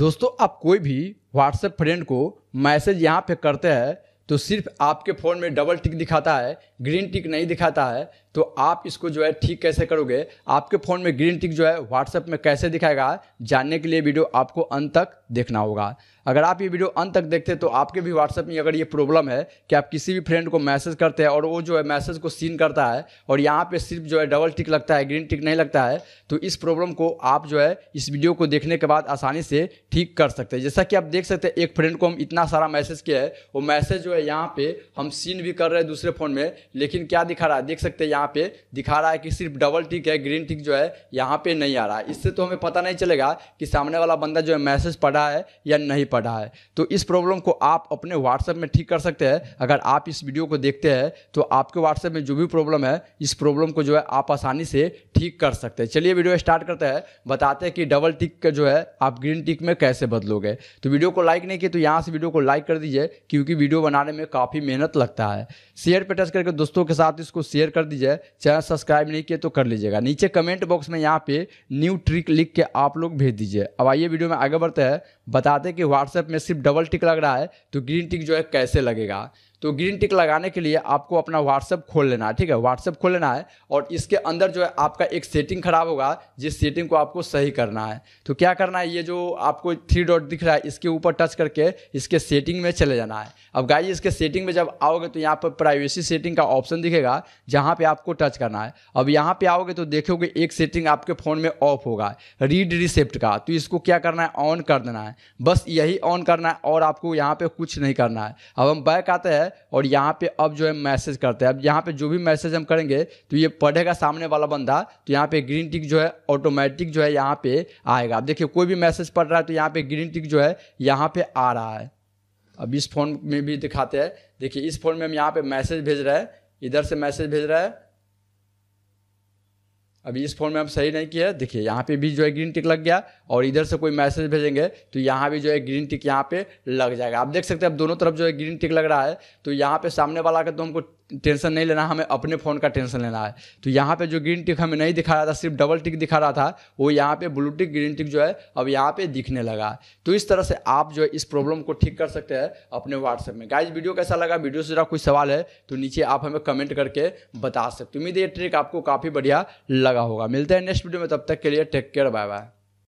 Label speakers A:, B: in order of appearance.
A: दोस्तों आप कोई भी व्हाट्सएप फ्रेंड को मैसेज यहाँ पे करते हैं तो सिर्फ आपके फ़ोन में डबल टिक दिखाता है ग्रीन टिक नहीं दिखाता है तो आप इसको जो है ठीक कैसे करोगे आपके फ़ोन में ग्रीन टिक जो है व्हाट्सएप में कैसे दिखाएगा जानने के लिए वीडियो आपको अंत तक देखना होगा अगर आप ये वीडियो अंत तक देखते हैं तो आपके भी व्हाट्सएप में अगर ये प्रॉब्लम है कि आप किसी भी फ्रेंड को मैसेज करते हैं और वो जो है मैसेज को सीन करता है और यहाँ पर सिर्फ जो है डबल टिक लगता है ग्रीन टिक नहीं लगता है तो इस प्रॉब्लम को आप जो है इस वीडियो को देखने के बाद आसानी से ठीक कर सकते हैं जैसा कि आप देख सकते हैं एक फ्रेंड को हम इतना सारा मैसेज किया है वो मैसेज जो जो है यहाँ पे हम सीन भी कर रहे हैं दूसरे फ़ोन में लेकिन क्या दिखा रहा है देख सकते हैं यहाँ पे दिखा रहा है कि सिर्फ डबल टिक है ग्रीन टिक जो है यहाँ पे नहीं आ रहा है इससे तो हमें पता नहीं चलेगा कि सामने वाला बंदा जो है मैसेज पढ़ा है या नहीं पढ़ा है तो इस प्रॉब्लम को आप अपने व्हाट्सएप में ठीक कर सकते हैं अगर आप इस वीडियो को देखते हैं तो आपके व्हाट्सएप में जो भी प्रॉब्लम है इस प्रॉब्लम को जो है आप आसानी से ठीक कर सकते हैं चलिए वीडियो स्टार्ट करते हैं बताते हैं कि डबल टिक का जो है आप ग्रीन टिक में कैसे बदलोगे तो वीडियो को लाइक नहीं किया तो यहाँ से वीडियो को लाइक कर दीजिए क्योंकि वीडियो बना बनाने में काफ़ी मेहनत लगता है शेयर पे टच करके दोस्तों के साथ इसको शेयर कर दीजिए चैनल सब्सक्राइब नहीं किए तो कर लीजिएगा नीचे कमेंट बॉक्स में यहाँ पे न्यू ट्रिक लिख के आप लोग भेज दीजिए अब आइए वीडियो में आगे बढ़ते हैं बताते कि व्हाट्सएप में सिर्फ डबल टिक लग रहा है तो ग्रीन टिक जो है कैसे लगेगा तो ग्रीन टिक लगाने के लिए आपको अपना व्हाट्सअप खोल लेना है ठीक है व्हाट्सअप खोल लेना है और इसके अंदर जो है आपका एक सेटिंग खराब होगा जिस सेटिंग को आपको सही करना है तो क्या करना है ये जो आपको थ्री डॉट दिख रहा है इसके ऊपर टच करके इसके सेटिंग में चले जाना है अब गाइज इसके सेटिंग में जब आओगे तो यहाँ पर प्राइवेसी सेटिंग का ऑप्शन दिखेगा जहाँ पर आपको टच करना है अब यहाँ पर आओगे तो देखोगे एक सेटिंग आपके फ़ोन में ऑफ होगा रीड रिसेप्ट का तो इसको क्या करना है ऑन कर देना है बस यही ऑन करना है और आपको यहाँ पर कुछ नहीं करना है अब हम बैक आते हैं और यहाँ पे अब जो है मैसेज करते हैं अब यहाँ पे जो भी मैसेज हम करेंगे तो ये पढ़ेगा सामने वाला बंदा तो यहाँ पे ग्रीन टिक जो है ऑटोमेटिक जो है यहाँ पे आएगा अब देखिए कोई भी मैसेज पढ़ रहा है तो यहाँ पे ग्रीन टिक जो है यहाँ पे आ रहा है अब इस फोन में भी दिखाते हैं देखिए इस फोन में हम यहाँ पे मैसेज भेज रहे हैं इधर से मैसेज भेज रहा है अभी इस फोन में हम सही नहीं किया देखिए यहाँ पे भी जो है ग्रीन टिक लग गया और इधर से कोई मैसेज भेजेंगे तो यहाँ भी जो है ग्रीन टिक यहाँ पे लग जाएगा आप देख सकते हैं अब दोनों तरफ जो है ग्रीन टिक लग रहा है तो यहाँ पे सामने वाला का तो हमको टेंशन नहीं लेना हमें अपने फ़ोन का टेंशन लेना है तो यहाँ पे जो ग्रीन टिक हमें नहीं दिखा रहा था सिर्फ डबल टिक दिखा रहा था वो यहाँ पे ब्लू टिक ग्रीन टिक जो है अब यहाँ पे दिखने लगा तो इस तरह से आप जो है इस प्रॉब्लम को ठीक कर सकते हैं अपने व्हाट्सएप में गाइज वीडियो कैसा लगा वीडियो से जरा कोई सवाल है तो नीचे आप हमें कमेंट करके बता सकते उम्मीद ये ट्रिक आपको काफ़ी बढ़िया लगा होगा मिलते हैं नेक्स्ट वीडियो में तब तक के लिए टेक केयर बाय बाय